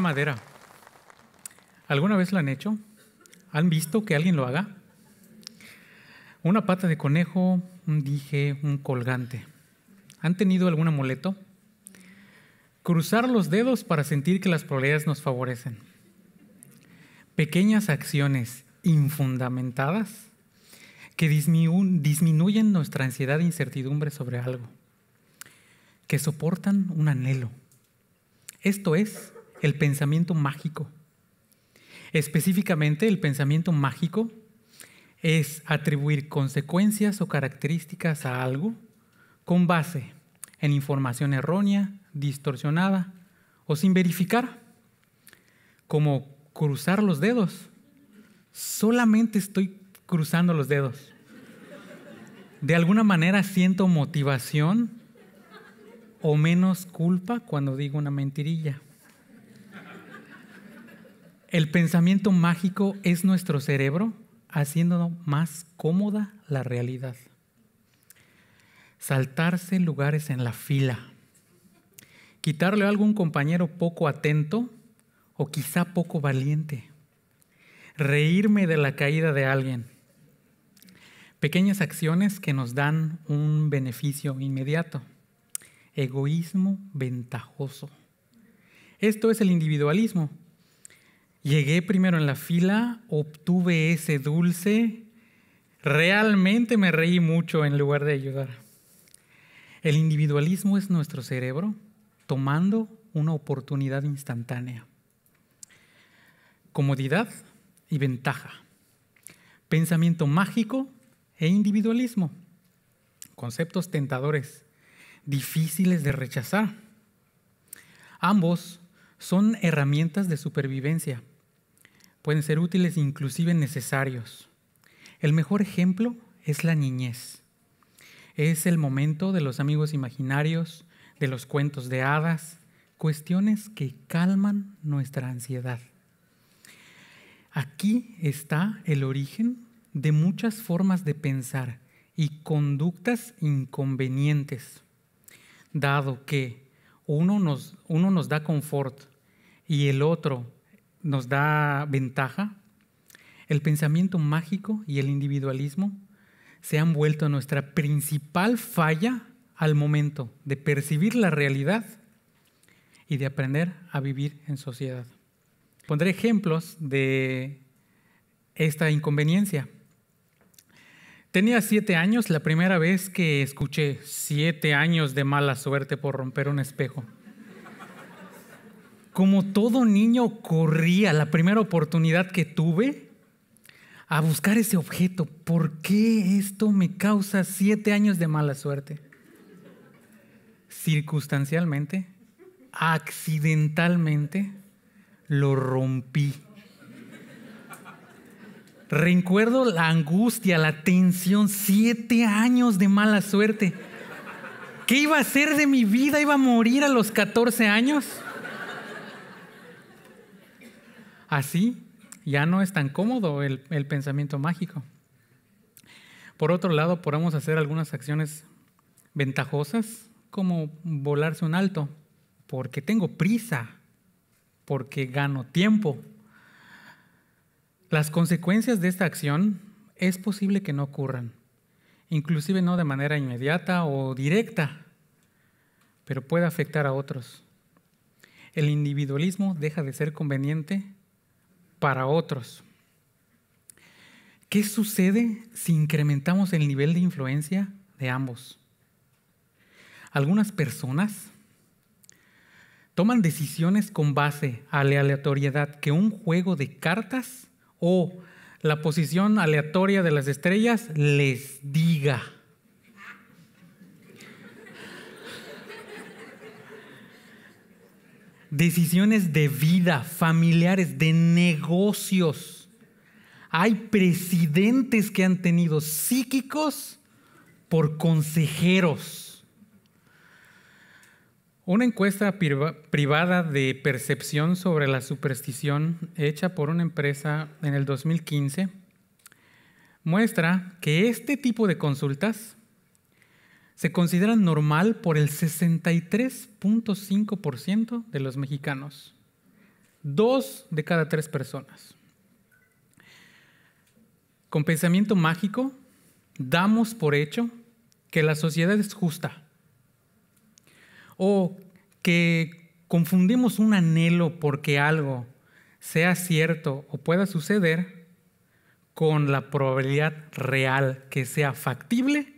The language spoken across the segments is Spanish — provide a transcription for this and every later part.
madera. ¿Alguna vez lo han hecho? ¿Han visto que alguien lo haga? Una pata de conejo, un dije, un colgante. ¿Han tenido algún amuleto? Cruzar los dedos para sentir que las probabilidades nos favorecen. Pequeñas acciones infundamentadas que disminuyen nuestra ansiedad e incertidumbre sobre algo, que soportan un anhelo. Esto es el pensamiento mágico. Específicamente, el pensamiento mágico es atribuir consecuencias o características a algo con base en información errónea, distorsionada o sin verificar, como cruzar los dedos. Solamente estoy cruzando los dedos. De alguna manera siento motivación o menos culpa cuando digo una mentirilla. El pensamiento mágico es nuestro cerebro haciéndonos más cómoda la realidad. Saltarse lugares en la fila. Quitarle a algún compañero poco atento o quizá poco valiente. Reírme de la caída de alguien. Pequeñas acciones que nos dan un beneficio inmediato. Egoísmo ventajoso. Esto es el individualismo Llegué primero en la fila, obtuve ese dulce. Realmente me reí mucho en lugar de ayudar. El individualismo es nuestro cerebro tomando una oportunidad instantánea. Comodidad y ventaja. Pensamiento mágico e individualismo. Conceptos tentadores, difíciles de rechazar. Ambos son herramientas de supervivencia pueden ser útiles e inclusive necesarios. El mejor ejemplo es la niñez. Es el momento de los amigos imaginarios, de los cuentos de hadas, cuestiones que calman nuestra ansiedad. Aquí está el origen de muchas formas de pensar y conductas inconvenientes, dado que uno nos, uno nos da confort y el otro nos da ventaja, el pensamiento mágico y el individualismo se han vuelto nuestra principal falla al momento de percibir la realidad y de aprender a vivir en sociedad. Pondré ejemplos de esta inconveniencia. Tenía siete años la primera vez que escuché siete años de mala suerte por romper un espejo como todo niño, corría la primera oportunidad que tuve a buscar ese objeto. ¿Por qué esto me causa siete años de mala suerte? Circunstancialmente, accidentalmente, lo rompí. Recuerdo la angustia, la tensión, siete años de mala suerte. ¿Qué iba a hacer de mi vida? ¿Iba a morir a los 14 años? así ya no es tan cómodo el, pensamiento mágico. Por otro lado, podemos hacer algunas acciones ventajosas, como volarse un alto, porque tengo prisa, porque gano tiempo. Las consecuencias de esta acción es posible que no ocurran, inclusive no de manera inmediata o directa, pero puede afectar a otros. El individualismo deja de ser conveniente para otros. ¿Qué sucede si incrementamos el nivel de influencia de ambos? Algunas personas toman decisiones con base a la aleatoriedad que un juego de cartas o la posición aleatoria de las estrellas les diga. decisiones de vida, familiares, de negocios. Hay presidentes que han tenido psíquicos por consejeros. Una encuesta privada de percepción sobre la superstición hecha por una empresa en el 2015 muestra que este tipo de consultas se considera normal por el 63.5% de los mexicanos. Dos de cada tres personas. Con pensamiento mágico, damos por hecho que la sociedad es justa o que confundimos un anhelo porque algo sea cierto o pueda suceder con la probabilidad real que sea factible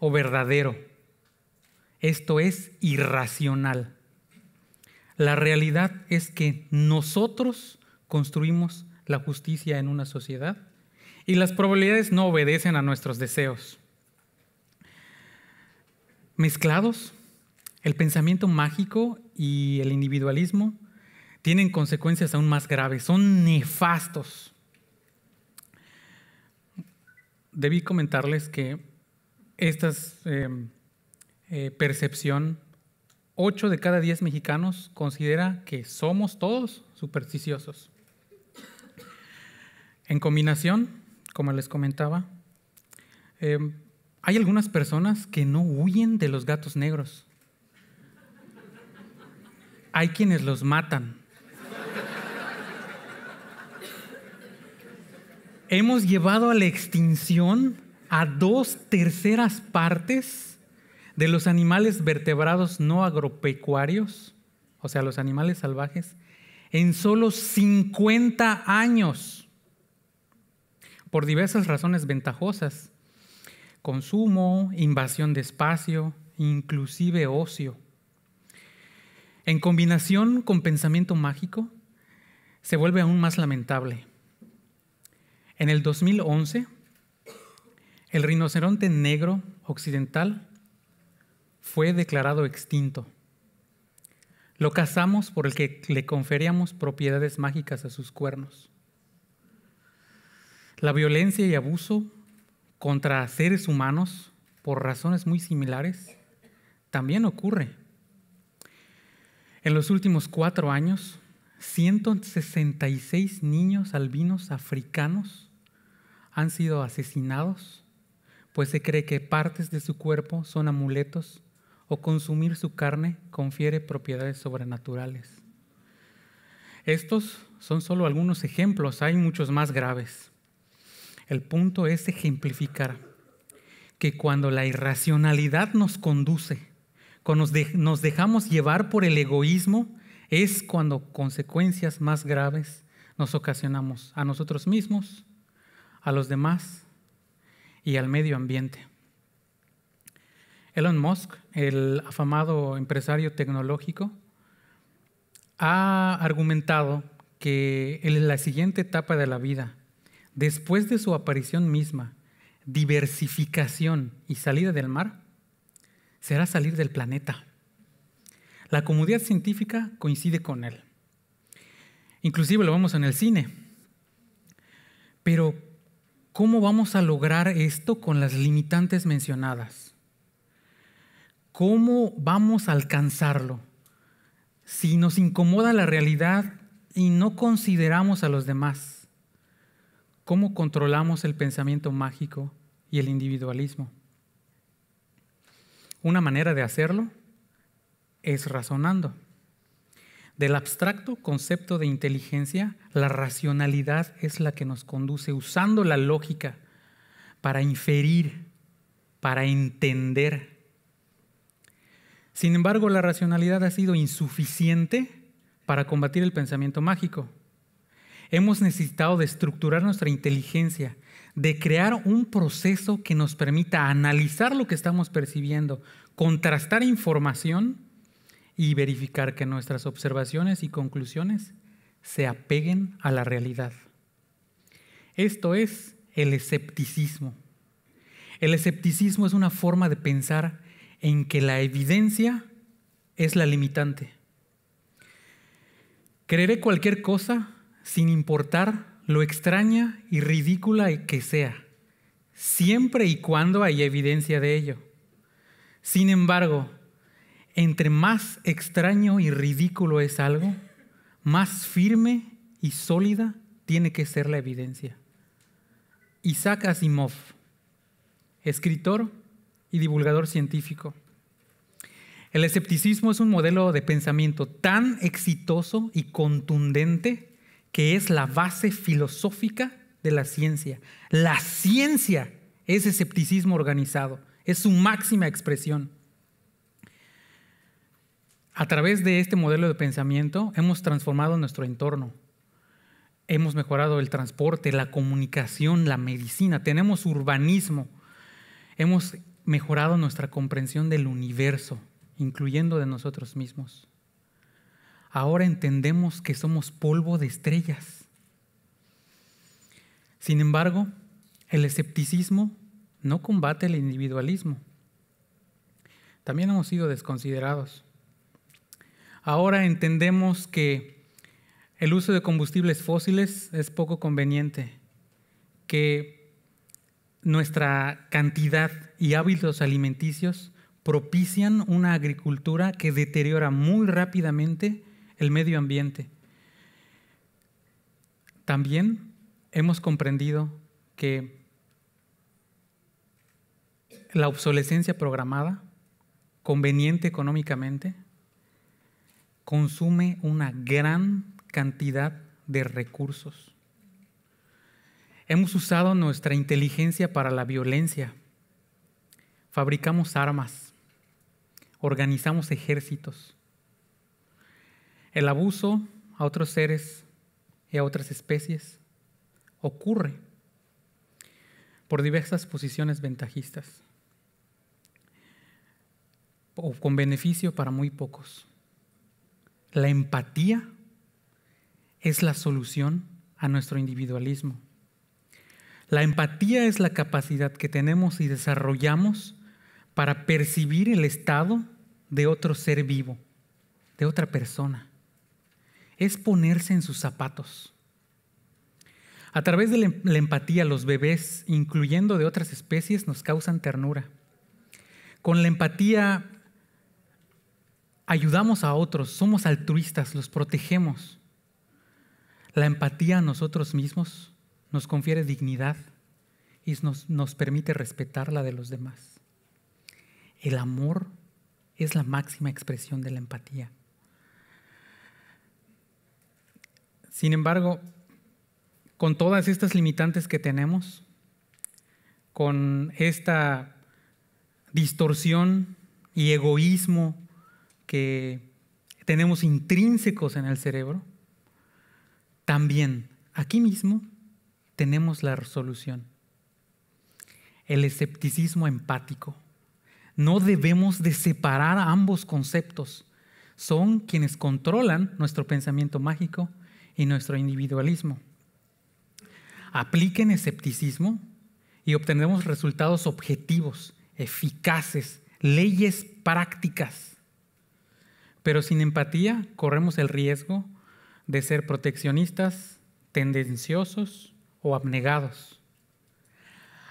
o verdadero. Esto es irracional. La realidad es que nosotros construimos la justicia en una sociedad y las probabilidades no obedecen a nuestros deseos. Mezclados, el pensamiento mágico y el individualismo tienen consecuencias aún más graves, son nefastos. Debí comentarles que esta em, eh, percepción, 8 de cada 10 mexicanos considera que somos todos supersticiosos. En combinación, como les comentaba, em, hay algunas personas que no huyen de los gatos negros. Hay quienes los matan. Hemos llevado a la extinción a dos terceras partes de los animales vertebrados no agropecuarios, o sea, los animales salvajes, en solo 50 años, por diversas razones ventajosas, consumo, invasión de espacio, inclusive ocio. En combinación con pensamiento mágico, se vuelve aún más lamentable. En el 2011, el rinoceronte negro occidental fue declarado extinto. Lo cazamos por el que le conferíamos propiedades mágicas a sus cuernos. La violencia y abuso contra seres humanos por razones muy similares también ocurre. En los últimos cuatro años, 166 niños albinos africanos han sido asesinados pues se cree que partes de su cuerpo son amuletos o consumir su carne confiere propiedades sobrenaturales. Estos son solo algunos ejemplos, hay muchos más graves. El punto es ejemplificar que cuando la irracionalidad nos conduce, cuando nos dejamos llevar por el egoísmo, es cuando consecuencias más graves nos ocasionamos a nosotros mismos, a los demás y al medio ambiente. Elon Musk, el afamado empresario tecnológico, ha argumentado que en la siguiente etapa de la vida, después de su aparición misma, diversificación y salida del mar, será salir del planeta. La comunidad científica coincide con él. Inclusive lo vemos en el cine. Pero ¿Cómo vamos a lograr esto con las limitantes mencionadas? ¿Cómo vamos a alcanzarlo? Si nos incomoda la realidad y no consideramos a los demás, ¿cómo controlamos el pensamiento mágico y el individualismo? Una manera de hacerlo es razonando. Del abstracto concepto de inteligencia, la racionalidad es la que nos conduce usando la lógica para inferir, para entender. Sin embargo, la racionalidad ha sido insuficiente para combatir el pensamiento mágico. Hemos necesitado de estructurar nuestra inteligencia, de crear un proceso que nos permita analizar lo que estamos percibiendo, contrastar información y verificar que nuestras observaciones y conclusiones se apeguen a la realidad. Esto es el escepticismo. El escepticismo es una forma de pensar en que la evidencia es la limitante. Creeré cualquier cosa sin importar lo extraña y ridícula que sea, siempre y cuando haya evidencia de ello. Sin embargo, entre más extraño y ridículo es algo, más firme y sólida tiene que ser la evidencia. Isaac Asimov, escritor y divulgador científico. El escepticismo es un modelo de pensamiento tan exitoso y contundente que es la base filosófica de la ciencia. La ciencia es escepticismo organizado, es su máxima expresión. A través de este modelo de pensamiento hemos transformado nuestro entorno. Hemos mejorado el transporte, la comunicación, la medicina, tenemos urbanismo. Hemos mejorado nuestra comprensión del universo, incluyendo de nosotros mismos. Ahora entendemos que somos polvo de estrellas. Sin embargo, el escepticismo no combate el individualismo. También hemos sido desconsiderados Ahora entendemos que el uso de combustibles fósiles es poco conveniente, que nuestra cantidad y hábitos alimenticios propician una agricultura que deteriora muy rápidamente el medio ambiente. También hemos comprendido que la obsolescencia programada, conveniente económicamente, consume una gran cantidad de recursos. Hemos usado nuestra inteligencia para la violencia. Fabricamos armas. Organizamos ejércitos. El abuso a otros seres y a otras especies ocurre por diversas posiciones ventajistas o con beneficio para muy pocos. La empatía es la solución a nuestro individualismo. La empatía es la capacidad que tenemos y desarrollamos para percibir el estado de otro ser vivo, de otra persona. Es ponerse en sus zapatos. A través de la em-, empatía, los bebés, incluyendo de otras especies, nos causan ternura. Con la empatía ayudamos a otros, somos altruistas, los protegemos. La empatía a nosotros mismos nos confiere dignidad y nos, permite respetar la de los demás. El amor es la máxima expresión de la empatía. Sin embargo, con todas estas limitantes que tenemos, con esta distorsión y egoísmo que tenemos intrínsecos en el cerebro, también aquí mismo tenemos la resolución. El escepticismo empático. No debemos de separar ambos conceptos. Son quienes controlan nuestro pensamiento mágico y nuestro individualismo. Apliquen escepticismo y obtendremos resultados objetivos, eficaces, leyes prácticas. Pero sin empatía corremos el riesgo de ser proteccionistas, tendenciosos o abnegados.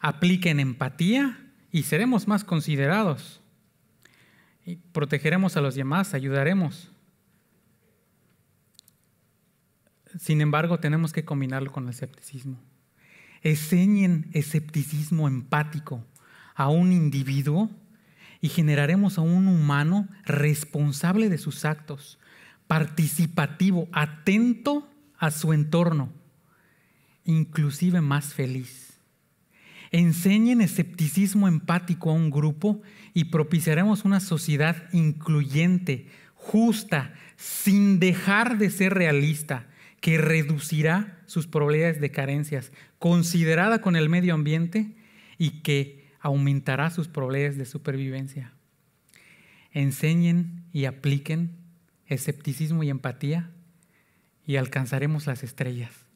Apliquen empatía y seremos más considerados. Y protegeremos a los demás, ayudaremos. Sin embargo, tenemos que combinarlo con el escepticismo. Enseñen escepticismo empático a un individuo y generaremos a un humano responsable de sus actos, participativo, atento a su entorno, inclusive más feliz. Enseñen escepticismo empático a un grupo y propiciaremos una sociedad incluyente, justa, sin dejar de ser realista, que reducirá sus probabilidades de carencias, considerada con el medio ambiente y que aumentará sus problemas de supervivencia. Enseñen y apliquen escepticismo y empatía y alcanzaremos las estrellas.